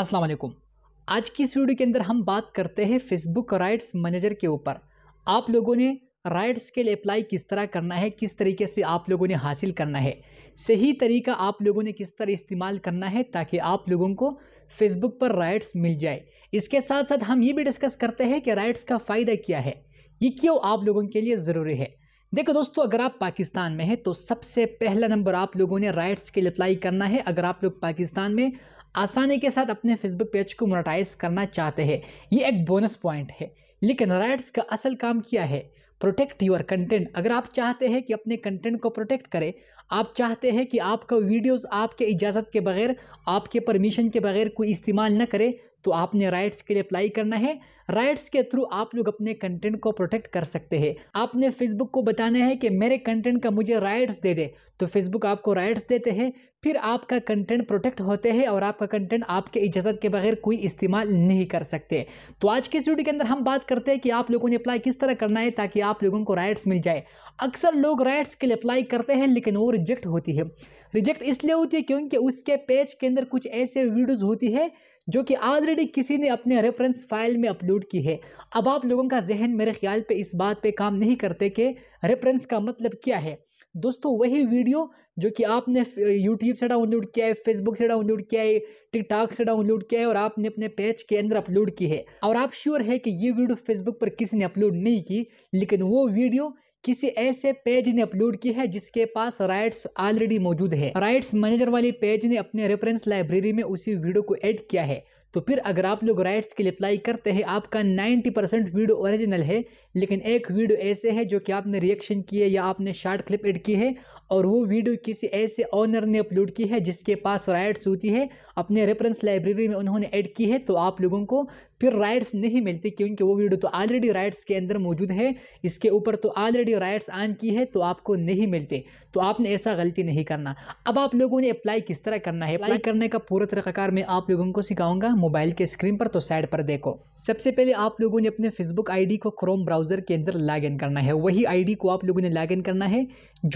अस्सलाम वालेकुम आज की इस वीडियो के अंदर हम बात करते हैं फेसबुक राइट्स मैनेजर के ऊपर आप लोगों ने राइट्स के लिए अप्लाई किस तरह करना है किस तरीके से आप लोगों ने हासिल करना है सही तरीका आप लोगों ने किस तरह इस्तेमाल करना है ताकि आप लोगों को फेसबुक पर राइट्स मिल जाए इसके साथ साथ हम ये भी डिस्कस करते हैं कि राइट्स का फ़ायदा क्या है ये क्यों आप लोगों के लिए ज़रूरी है देखो दोस्तों अगर आप पाकिस्तान में हैं तो सबसे पहला नंबर आप लोगों ने राइट्स के लिए अप्लाई करना है अगर आप लोग पाकिस्तान में आसानी के साथ अपने फेसबुक पेज को मोनेटाइज करना चाहते हैं ये एक बोनस पॉइंट है लेकिन राइट्स का असल काम क्या है प्रोटेक्ट योर कंटेंट अगर आप चाहते हैं कि अपने कंटेंट को प्रोटेक्ट करें आप चाहते हैं कि आपका वीडियोस आपके इजाज़त के बगैर आपके परमिशन के बगैर कोई इस्तेमाल न करे तो आपने राइट्स के लिए अप्लाई करना है राइट्स के थ्रू आप लोग अपने कंटेंट को प्रोटेक्ट कर सकते हैं आपने फेसबुक को बताना है कि मेरे कंटेंट का मुझे राइट्स दे दे तो फेसबुक आपको राइट्स देते हैं फिर आपका कंटेंट प्रोटेक्ट होते हैं और आपका कंटेंट आपके इजाज़त के बगैर कोई इस्तेमाल नहीं कर सकते तो आज के इस वीडियो के अंदर हम बात करते हैं कि आप लोगों ने अप्लाई किस तरह करना है ताकि आप लोगों को राइट्स मिल जाए अक्सर लोग राइट्स के लिए अप्लाई करते हैं लेकिन वो रिजेक्ट होती है रिजेक्ट इसलिए होती है क्योंकि उसके पेज के अंदर कुछ ऐसे वीडियोज़ होती है जो कि ऑलरेडी किसी ने अपने रेफरेंस फाइल में अपलोड की है अब आप लोगों का जहन मेरे ख्याल पे इस बात पे काम नहीं करते कि रेफरेंस का मतलब क्या है दोस्तों वही वीडियो जो कि आपने यूट्यूब से डाउनलोड किया है फेसबुक से डाउनलोड किया है टिकटॉक से डाउनलोड किया है और आपने अपने पेज के अंदर अपलोड की है और आप श्योर है कि ये वीडियो फेसबुक पर किसी ने अपलोड नहीं की लेकिन वो वीडियो किसी ऐसे पेज ने अपलोड की है जिसके पास राइट्स ऑलरेडी मौजूद है राइट्स मैनेजर वाले पेज ने अपने रेफरेंस लाइब्रेरी में उसी वीडियो को ऐड किया है तो फिर अगर आप लोग राइट्स के लिए अप्लाई करते हैं आपका 90 परसेंट वीडियो ओरिजिनल है लेकिन एक वीडियो ऐसे है जो कि आपने रिएक्शन किए या आपने शार्ट क्लिप एड की है और वो वीडियो किसी ऐसे ऑनर ने अपलोड की है जिसके पास राइट्स होती है अपने रेफरेंस लाइब्रेरी में उन्होंने ऐड की है तो आप लोगों को फिर राइट्स नहीं मिलती क्योंकि वो वीडियो तो ऑलरेडी राइट्स के अंदर मौजूद है इसके ऊपर तो ऑलरेडी राइट्स ऑन की है तो आपको नहीं मिलते तो आपने ऐसा गलती नहीं करना अब आप लोगों ने अप्लाई किस तरह करना है अप्लाई करने का पूरा तरीकाकार मैं आप लोगों को सिखाऊंगा मोबाइल के स्क्रीन पर तो साइड पर देखो सबसे पहले आप लोगों ने अपने फेसबुक आईडी को क्रोम ब्राउज़र के अंदर लॉग करना है वही आईडी को आप लोगों ने लॉग करना है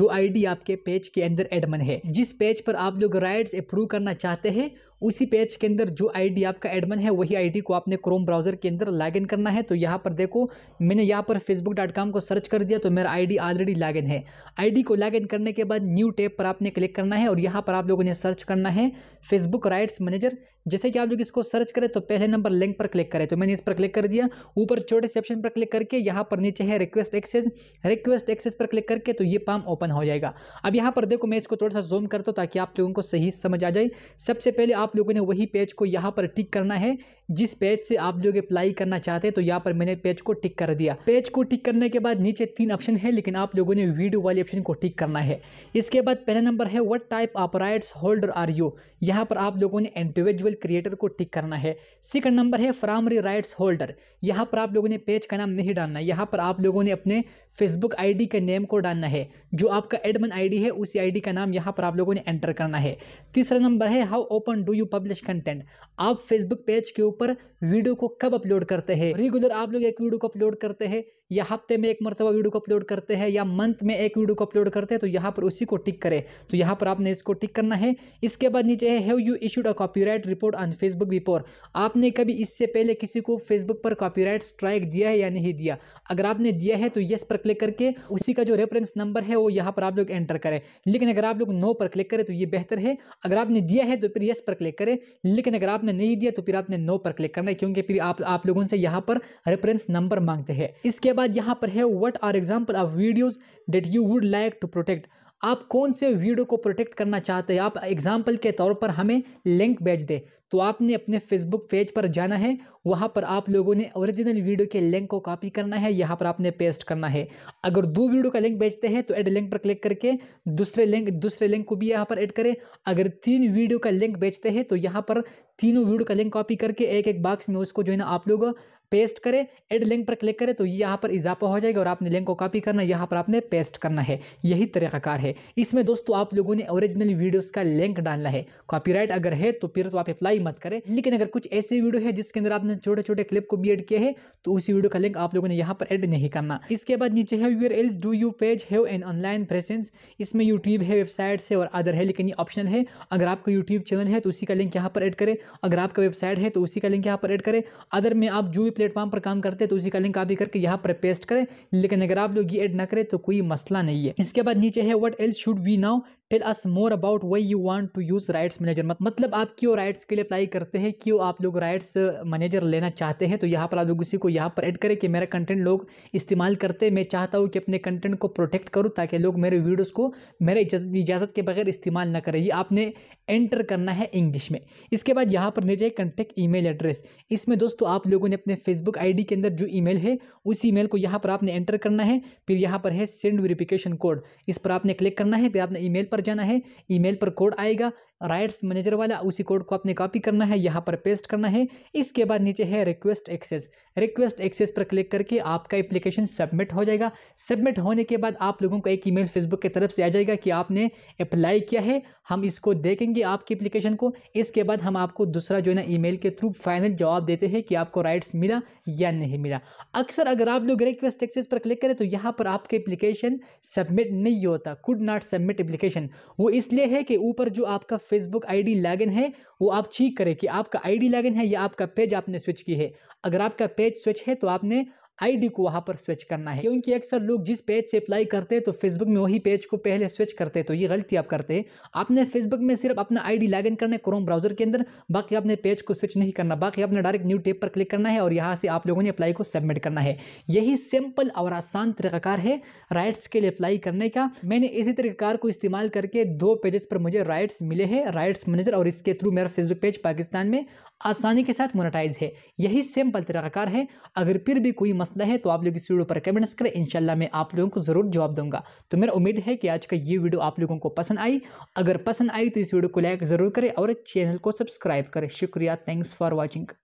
जो आईडी आपके पेज के अंदर एडमन है जिस पेज पर आप लोग राइट्स अप्रूव करना चाहते हैं उसी पेज के अंदर जो आईडी आपका एडमन है वही आईडी को आपने क्रोम ब्राउज़र के अंदर लॉग करना है तो यहाँ पर देखो मैंने यहाँ पर फेसबुक को सर्च कर दिया तो मेरा आईडी ऑलरेडी लॉग है आईडी को लॉग करने के बाद न्यू टेप पर आपने क्लिक करना है और यहाँ पर आप लोगों ने सर्च करना है फेसबुक राइट्स मैनेजर जैसे कि आप लोग इसको सर्च करें तो पहले नंबर लिंक पर क्लिक करें तो मैंने इस पर क्लिक कर दिया ऊपर छोटे से ऑप्शन पर क्लिक करके यहाँ पर नीचे है रिक्वेस्ट एक्सेस रिक्वेस्ट एक्सेस पर क्लिक करके तो ये पाम ओपन हो जाएगा अब यहाँ पर देखो मैं इसको थोड़ा सा जूम करता हूँ ताकि आप लोगों को सही समझ आ जाए सबसे पहले आप लोगों ने वही पेज को यहाँ पर टिक करना है जिस पेज से आप लोग अप्लाई करना चाहते हैं तो यहाँ पर मैंने पेज को टिक कर दिया पेज को टिक करने के बाद नीचे तीन ऑप्शन है लेकिन आप लोगों ने वीडियो वाले ऑप्शन को टिक करना है इसके बाद पहला नंबर है what type of rights holder are you यहाँ पर आप लोगों ने इंडिविजुअल क्रिएटर को टिक करना है सेकंड नंबर है प्राइमरी राइट्स होल्डर यहाँ पर आप लोगों ने पेज का नाम नहीं डालना है यहाँ पर आप लोगों ने अपने फेसबुक आईडी के नेम को डालना है जो आपका एडमन आईडी है उसी आईडी का नाम यहाँ पर आप लोगों ने एंटर करना है तीसरा नंबर है how often do you publish content आप फेसबुक पेज के ऊपर वीडियो को कब अपलोड करते हैं रेगुलर आप लोग एक वीडियो को अपलोड करते हैं या हफ्ते में एक मरतबा वीडियो को अपलोड करते हैं या मंथ में एक वीडियो को अपलोड करते हैं तो यहाँ पर उसी को टिक करें तो यहाँ पर आपने इसको टिक करना है इसके बाद नीचे है have you issued a copyright report on Facebook before आपने कभी इससे पहले किसी को फेसबुक पर कॉपीराइट स्ट्राइक दिया है या नहीं दिया अगर आपने दिया है तो येस पर क्लिक करके उसी का जो रेफरेंस नंबर है वो यहाँ पर आप लोग एंटर करें लेकिन अगर आप लोग नो पर क्लिक करें तो ये बेहतर है अगर आपने दिया है तो फिर येस पर क्लिक करें लेकिन अगर आपने नहीं दिया तो फिर आपने नो पर क्लिक करना है क्योंकि फिर आप लोगों से यहाँ पर रेफरेंस नंबर मांगते हैं इसके बाद यहाँ पर है what are example of videos that you would like to protect आप कौन से वीडियो को प्रोटेक्ट करना चाहते हैं आप एग्जाम्पल के तौर पर हमें लिंक भेज दें तो आपने अपने फेसबुक पेज पर जाना है वहाँ पर आप लोगों ने ओरिजिनल वीडियो के लिंक को कॉपी करना है यहाँ पर आपने पेस्ट करना है अगर दो वीडियो का लिंक भेजते हैं तो ऐड लिंक पर क्लिक करके दूसरे लिंक दूसरे लिंक को भी यहाँ पर ऐड करें अगर तीन वीडियो का लिंक भेजते हैं तो यहाँ पर तीनों वीडियो का लिंक कॉपी करके एक एक बॉक्स में उसको जो है ना आप लोग पेस्ट करें एड लिंक पर क्लिक करें तो यहाँ पर इजाफा हो जाएगा और आपने लिंक को कॉपी करना यहाँ पर आपने पेस्ट करना है यही तरीकाकार है इसमें दोस्तों आप लोगों ने ओरिजिनल वीडियोस का लिंक डालना है कॉपीराइट अगर है तो फिर तो आप अप्लाई मत करें लेकिन अगर कुछ ऐसी वीडियो है जिसके अंदर आपने छोटे छोटे क्लिप को भी एड किया है तो उसी वीडियो का लिंक आप लोगों ने यहाँ पर एड नहीं करना इसके बाद नीचे है your else do you page have an online presence इसमें यूट्यूब है वेबसाइट है और अदर है लेकिन ये ऑप्शन है अगर आपका यूट्यूब चैनल है तो उसी का लिंक यहाँ पर एड करें अगर आपका वेबसाइट है तो उसी का लिंक यहाँ पर एड करें अदर में आप जो प्लेटफॉर्म पर काम करते हैं तो उसी का लिंक कॉपी करके यहाँ पर पेस्ट करें लेकिन अगर आप लोग ये एड ना करें तो कोई मसला नहीं है इसके बाद नीचे है what else should we know tell us more about why you want to use rights manager मतलब आप क्यों राइट्स के लिए अप्लाई करते हैं क्यों आप लोग राइट्स मैनेजर लेना चाहते हैं तो यहाँ पर आप लोग उसी को यहाँ पर ऐड करें कि मेरा कंटेंट लोग इस्तेमाल करते मैं चाहता हूँ कि अपने कंटेंट को प्रोटेक्ट करूँ ताकि लोग मेरे वीडियोज़ को मेरे इजाज़त के बगैर इस्तेमाल ना करें ये आपने एंटर करना है इंग्लिश में इसके बाद यहाँ पर ले जाए कंटेक्ट मेल एड्रेस इसमें दोस्तों आप लोगों ने अपने फेसबुक डी के अंदर जो मेल है उस मेल को यहाँ पर आपने एंटर करना है फिर यहाँ पर है सेंड वेरीफ़िकेशन कोड इस पर आपने क्लिक करना है फिर आपने मेल पर जाना है ईमेल पर कोड आएगा राइट्स मैनेजर वाला उसी कोड को आपने कॉपी करना है यहाँ पर पेस्ट करना है इसके बाद नीचे है रिक्वेस्ट एक्सेस रिक्वेस्ट एक्सेस पर क्लिक करके आपका एप्लीकेशन सबमिट हो जाएगा सबमिट होने के बाद आप लोगों को एक ईमेल फेसबुक की तरफ से आ जाएगा कि आपने अप्लाई किया है हम इसको देखेंगे आपकी एप्लीकेशन को इसके बाद हम आपको दूसरा जो है ना ईमेल के थ्रू फाइनल जवाब देते हैं कि आपको राइट्स मिला या नहीं मिला अक्सर अगर आप लोग रिक्वेस्ट एक्सेस पर क्लिक करें तो यहाँ पर आपके एप्लीकेशन सबमिट नहीं होता कुड नॉट सबमिट एप्लीकेशन वो इसलिए है कि ऊपर जो आपका फेसबुक आईडी लॉगिन है वो आप चेक करें कि आपका आईडी लॉगिन है या आपका पेज आपने स्विच की है अगर आपका पेज स्विच है तो आपने आईडी को वहां पर स्विच करना है क्योंकि अक्सर लोग जिस पेज से अप्लाई करते हैं तो फेसबुक में वही पेज को पहले स्विच करते हैं तो ये गलती आप करते हैं आपने फेसबुक में सिर्फ अपना आईडी इन करना है क्रोम ब्राउजर के अंदर बाकी आपने पेज को स्विच नहीं करना बाकी आपने डायरेक्ट न्यू टेप पर क्लिक करना है और यहाँ से आप लोगों ने अप्लाई को सबमिट करना है यही सिंपल और आसान तरीकाकार है राइट्स के लिए अप्लाई करने का मैंने इसी तरीकाकार को इस्तेमाल करके दो पेजेस पर मुझे राइट्स मिले हैं राइट्स मैनेजर और इसके थ्रू मेरा फेसबुक पेज पाकिस्तान में आसानी के साथ मोनेटाइज है यही सिंपल तरीकाकार है अगर फिर भी कोई मसला है तो आप लोग इस वीडियो पर कमेंट्स करें इनशाला मैं आप लोगों को ज़रूर जवाब दूंगा तो मेरा उम्मीद है कि आज का ये वीडियो आप लोगों को पसंद आई अगर पसंद आई तो इस वीडियो को लाइक ज़रूर करें और चैनल को सब्सक्राइब करें शुक्रिया थैंक्स फॉर वॉचिंग